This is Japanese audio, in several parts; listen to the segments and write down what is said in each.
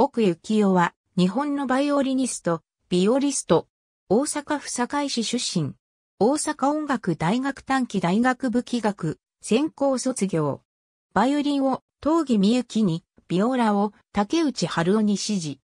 奥幸男は、日本のバイオリニスト、ビオリスト、大阪府堺市出身、大阪音楽大学短期大学部器学、専攻卒業。バイオリンを、東儀美幸に、ビオラを、竹内春夫に指示。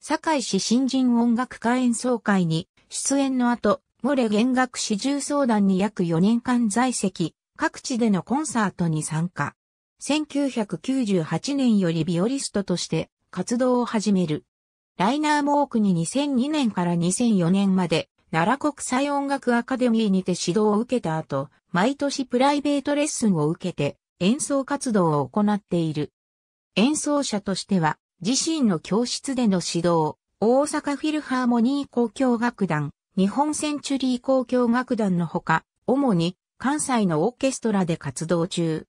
堺市新人音楽家演奏会に、出演の後、モレ弦楽始終相談に約4年間在籍、各地でのコンサートに参加。1998年よりビオリストとして活動を始める。ライナーも多くに2002年から2004年まで奈良国際音楽アカデミーにて指導を受けた後、毎年プライベートレッスンを受けて演奏活動を行っている。演奏者としては自身の教室での指導、大阪フィルハーモニー交響楽団、日本センチュリー交響楽団のほか、主に関西のオーケストラで活動中。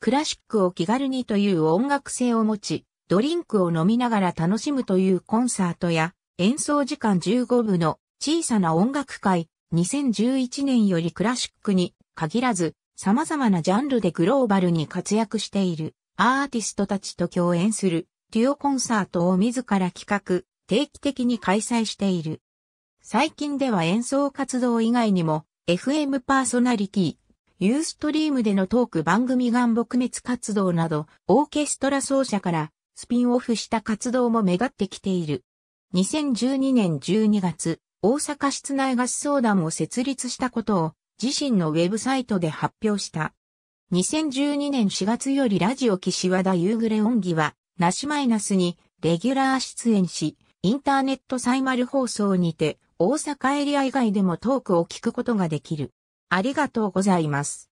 クラシックを気軽にという音楽性を持ち、ドリンクを飲みながら楽しむというコンサートや、演奏時間15部の小さな音楽会、2011年よりクラシックに限らず、様々なジャンルでグローバルに活躍しているアーティストたちと共演するデュオコンサートを自ら企画、定期的に開催している。最近では演奏活動以外にも FM パーソナリティ、ユーストリームでのトーク番組願撲滅活動などオーケストラ奏者からスピンオフした活動も目立ってきている。2012年12月、大阪室内ガス相談を設立したことを自身のウェブサイトで発表した。2012年4月よりラジオ岸和田夕暮れ音義は、なしマイナスにレギュラー出演し、インターネットサイマル放送にて、大阪エリア以外でもトークを聞くことができる。ありがとうございます。